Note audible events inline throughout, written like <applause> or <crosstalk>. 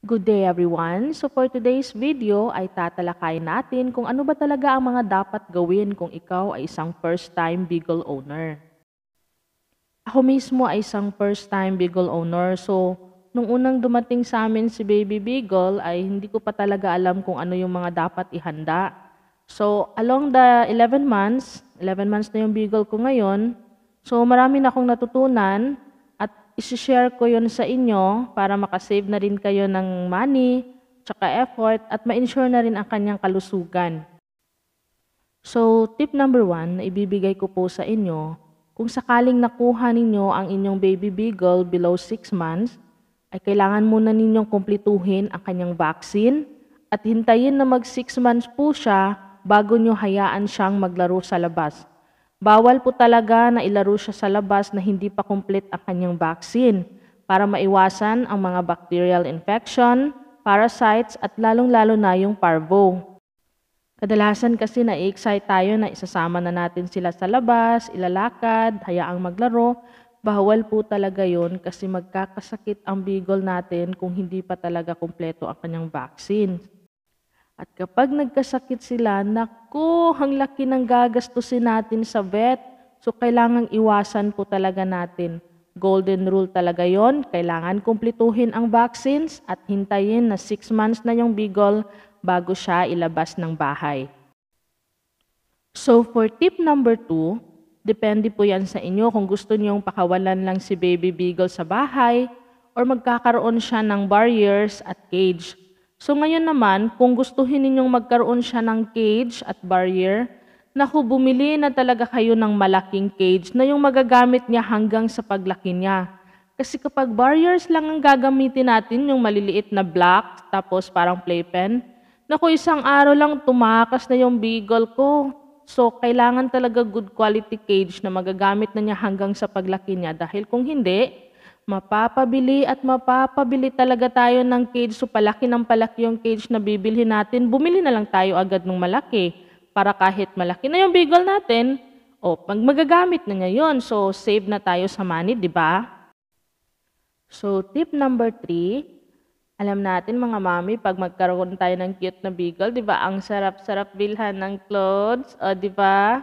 Good day everyone! So for today's video ay tatalakay natin kung ano ba talaga ang mga dapat gawin kung ikaw ay isang first-time Beagle owner. Ako mismo ay isang first-time Beagle owner so nung unang dumating sa amin si Baby Beagle ay hindi ko pa talaga alam kung ano yung mga dapat ihanda. So along the 11 months, 11 months na yung Beagle ko ngayon, so marami na akong natutunan Isishare ko yon sa inyo para makasave na rin kayo ng money, tsaka effort, at ma-insure na rin ang kanyang kalusugan. So, tip number one na ibibigay ko po sa inyo, kung sakaling nakuha ninyo ang inyong baby beagle below 6 months, ay kailangan muna ninyong kumplituhin ang kanyang vaccine at hintayin na mag 6 months po siya bago nyo hayaan siyang maglaro sa labas. Bawal po talaga na ilaro siya sa labas na hindi pa complete ang kanyang vaccine para maiwasan ang mga bacterial infection, parasites at lalong-lalo na yung parvo. Kadalasan kasi na-excite tayo na isasama na natin sila sa labas, ilalakad, hayaang maglaro. Bawal po talaga yon kasi magkakasakit ang bigol natin kung hindi pa talaga kumpleto ang kanyang vaccine. At kapag nagkasakit sila, naku, ang laki ng gagastusin natin sa vet. So, kailangang iwasan po talaga natin. Golden rule talaga yon. Kailangan kumplituhin ang vaccines at hintayin na 6 months na yung beagle bago siya ilabas ng bahay. So, for tip number 2, depende po yan sa inyo kung gusto niyong pakawalan lang si baby beagle sa bahay or magkakaroon siya ng barriers at cage So ngayon naman, kung gustuhin ninyong magkaroon siya ng cage at barrier, naku, bumili na talaga kayo ng malaking cage na yung magagamit niya hanggang sa paglaki niya. Kasi kapag barriers lang ang gagamitin natin, yung maliliit na block, tapos parang playpen, naku, isang araw lang tumakas na yung beagle ko. So, kailangan talaga good quality cage na magagamit na niya hanggang sa paglaki niya. Dahil kung hindi, Mapapabili at mapapabili talaga tayo ng cage. So palaki ng palaki yung cage na bibilhin natin. Bumili na lang tayo agad ng malaki para kahit malaki na yung beagle natin, o pag magagamit na niya yon So save na tayo sa money, di ba? So tip number three, alam natin mga mami, pag magkaroon tayo ng cute na beagle, di ba? Ang sarap-sarap bilhan ng clothes, o di ba?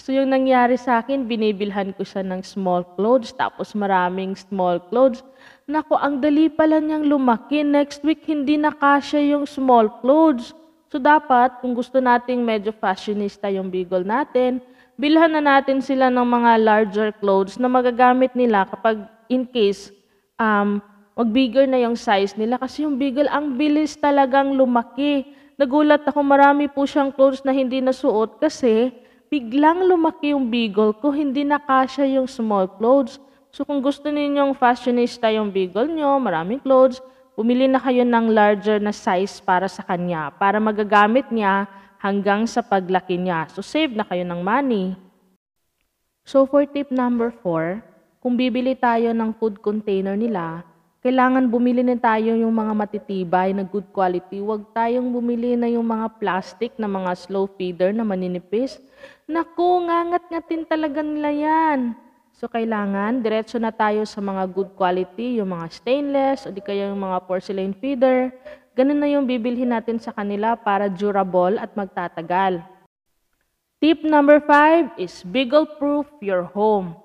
So yung nangyari sa akin, binibilhan ko siya ng small clothes, tapos maraming small clothes. Nako, ang dali pala niyang lumaki. Next week, hindi na kasya yung small clothes. So dapat, kung gusto nating medyo fashionista yung bigol natin, bilhan na natin sila ng mga larger clothes na magagamit nila kapag in case um, mag-bigger na yung size nila. Kasi yung bigol, ang bilis talagang lumaki. Nagulat ako, marami po siyang clothes na hindi nasuot kasi biglang lumaki yung bigol ko, hindi na kasya yung small clothes. So kung gusto ninyong fashionista yung bigol nyo, maraming clothes, bumili na kayo ng larger na size para sa kanya, para magagamit niya hanggang sa paglaki niya. So save na kayo ng money. So for tip number 4, kung bibili tayo ng food container nila, kailangan bumili na tayo yung mga matitibay na good quality. Huwag tayong bumili na yung mga plastic na mga slow feeder na maninipis Naku, ngangat-ngatin talaga nila yan. So, kailangan, diretso na tayo sa mga good quality, yung mga stainless, o di kaya yung mga porcelain feeder. Ganun na yung bibilhin natin sa kanila para durable at magtatagal. Tip number 5 is beagle-proof your home.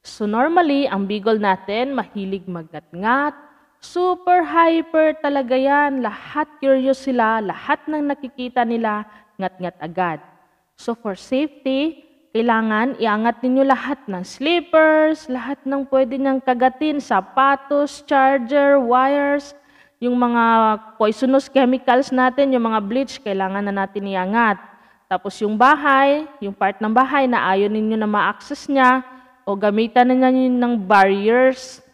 So normally, ang beagle natin mahilig magngatngat, super hyper talaga yan. Lahat curious sila, lahat ng nakikita nila, ngat-ngat agad. So for safety, kailangan iangat ninyo lahat ng slippers, lahat ng pwede niyang kagatin, sapatos, charger, wires, yung mga poisonous chemicals natin, yung mga bleach, kailangan na natin iangat. Tapos yung bahay, yung part ng bahay na ayaw ninyo na ma-access niya, o gamitan na niya ng barriers.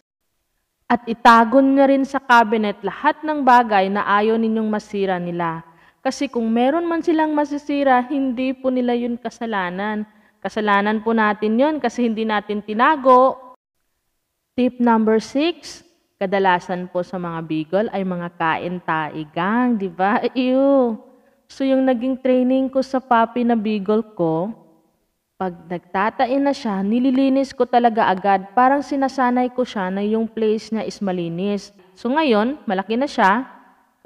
At itago niya rin sa cabinet lahat ng bagay na ayaw ninyong masira nila. Kasi kung meron man silang masisira, hindi po nila yun kasalanan. Kasalanan po natin yun kasi hindi natin tinago. Tip number six, kadalasan po sa mga bigol ay mga kain taigang, di ba? <laughs> Ew! So yung naging training ko sa papi na bigol ko, pag nagtatain na siya, nililinis ko talaga agad. Parang sinasanay ko siya na yung place niya is malinis. So ngayon, malaki na siya,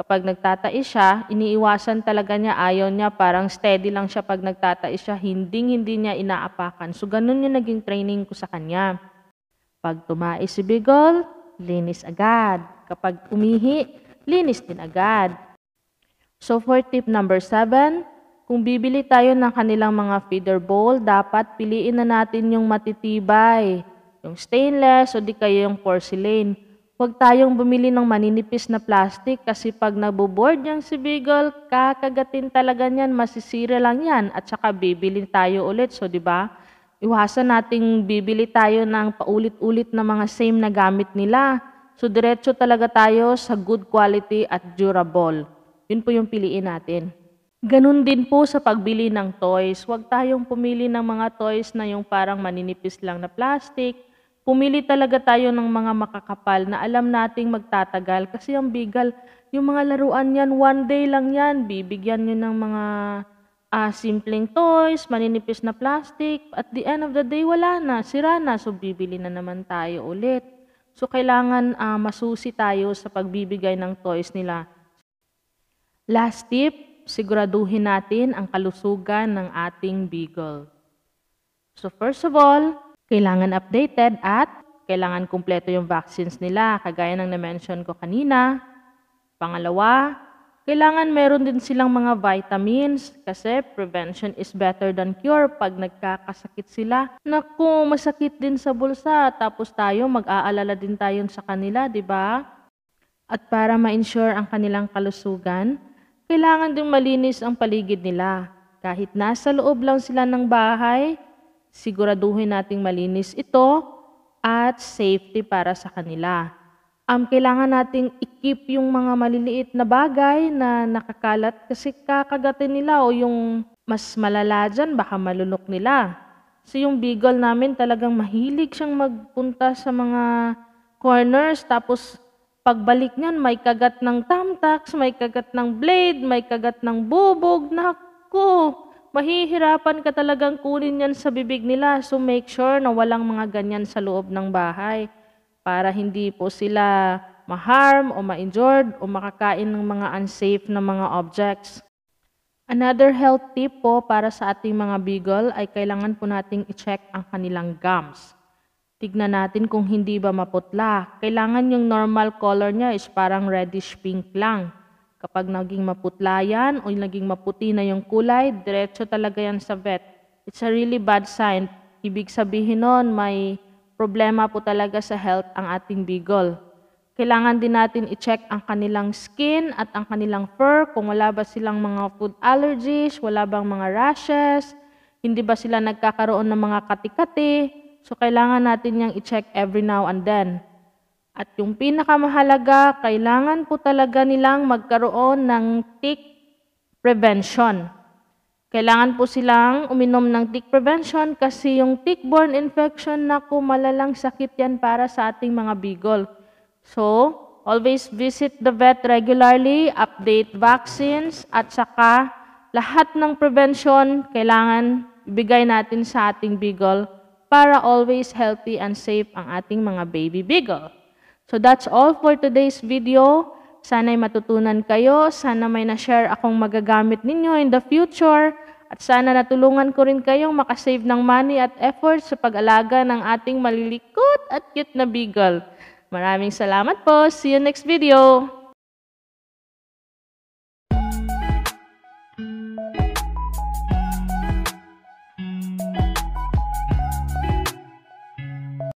Kapag nagtatais siya, iniiwasan talaga niya, ayaw niya, parang steady lang siya pag nagtatais siya, hindi hindi niya inaapakan. So, ganun yung naging training ko sa kanya. Pag tumais si Bigol, linis agad. Kapag umihi, linis din agad. So, for tip number 7, kung bibili tayo ng kanilang mga feeder bowl, dapat piliin na natin yung matitibay, yung stainless o di kaya yung porcelain Huwag tayong bumili ng maninipis na plastic kasi pag naboboard yung si Beagle, kakagatin talaga niyan, masisira lang yan at saka bibili tayo ulit. So, di ba? Iwasan nating bibili tayo ng paulit-ulit na mga same na gamit nila. So, diretso talaga tayo sa good quality at durable. Yun po yung piliin natin. Ganun din po sa pagbili ng toys. Huwag tayong pumili ng mga toys na yung parang maninipis lang na plastic Pumili talaga tayo ng mga makakapal na alam nating magtatagal kasi ang bigal, yung mga laruan yan, one day lang yan, bibigyan nyo ng mga uh, simpleng toys, maninipis na plastic, at the end of the day, wala na, sira na, so bibili na naman tayo ulit. So kailangan uh, masusi tayo sa pagbibigay ng toys nila. Last tip, siguraduhin natin ang kalusugan ng ating beagle. So first of all, kailangan updated at kailangan kumpleto yung vaccines nila, kagaya ng na-mention ko kanina. Pangalawa, kailangan meron din silang mga vitamins kasi prevention is better than cure pag nagkakasakit sila. Naku, masakit din sa bulsa tapos tayo mag-aalala din tayo sa kanila, di ba? At para ma-ensure ang kanilang kalusugan, kailangan ding malinis ang paligid nila. Kahit nasa loob lang sila ng bahay, Siguraduhin nating malinis ito at safety para sa kanila. Um, kailangan nating i-keep yung mga maliliit na bagay na nakakalat kasi kakagatin nila o yung mas malala dyan, baka malunok nila. So yung beagle namin talagang mahilig siyang magpunta sa mga corners tapos pagbalik niyan may kagat ng tamtax, may kagat ng blade, may kagat ng bubog. Naku! mahihirapan ka talagang kunin yan sa bibig nila. So make sure na walang mga ganyan sa loob ng bahay para hindi po sila ma-harm o ma-injured o makakain ng mga unsafe na mga objects. Another health tip po para sa ating mga beagle ay kailangan po nating i-check ang kanilang gums. Tignan natin kung hindi ba maputla. Kailangan yung normal color niya is parang reddish pink lang. Kapag naging maputlayan o naging maputi na yung kulay, diretso talaga yan sa vet. It's a really bad sign. Ibig sabihin nun, may problema po talaga sa health ang ating beagle. Kailangan din natin i-check ang kanilang skin at ang kanilang fur, kung wala ba silang mga food allergies, wala bang mga rashes, hindi ba sila nagkakaroon ng mga katikati. So, kailangan natin yang i-check every now and then. At yung pinakamahalaga, kailangan po talaga nilang magkaroon ng tick prevention. Kailangan po silang uminom ng tick prevention kasi yung tick-borne infection na kumalalang sakit yan para sa ating mga beagle. So, always visit the vet regularly, update vaccines, at saka lahat ng prevention kailangan ibigay natin sa ating beagle para always healthy and safe ang ating mga baby beagle. So that's all for today's video. Sana'y matutunan kayo, sana may na-share akong magagamit ninyo in the future, at sana natulungan ko rin kayong makasave ng money at effort sa pag-alaga ng ating malilikot at cute na beagle. Maraming salamat po. See you next video.